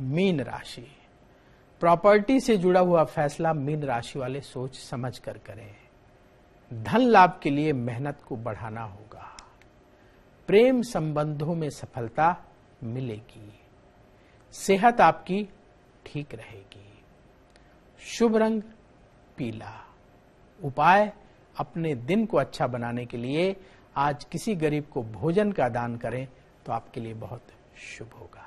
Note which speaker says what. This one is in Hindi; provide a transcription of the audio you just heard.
Speaker 1: मीन राशि प्रॉपर्टी से जुड़ा हुआ फैसला मीन राशि वाले सोच समझ कर करें धन लाभ के लिए मेहनत को बढ़ाना होगा प्रेम संबंधों में सफलता मिलेगी सेहत आपकी ठीक रहेगी शुभ रंग पीला उपाय अपने दिन को अच्छा बनाने के लिए आज किसी गरीब को भोजन का दान करें तो आपके लिए बहुत शुभ होगा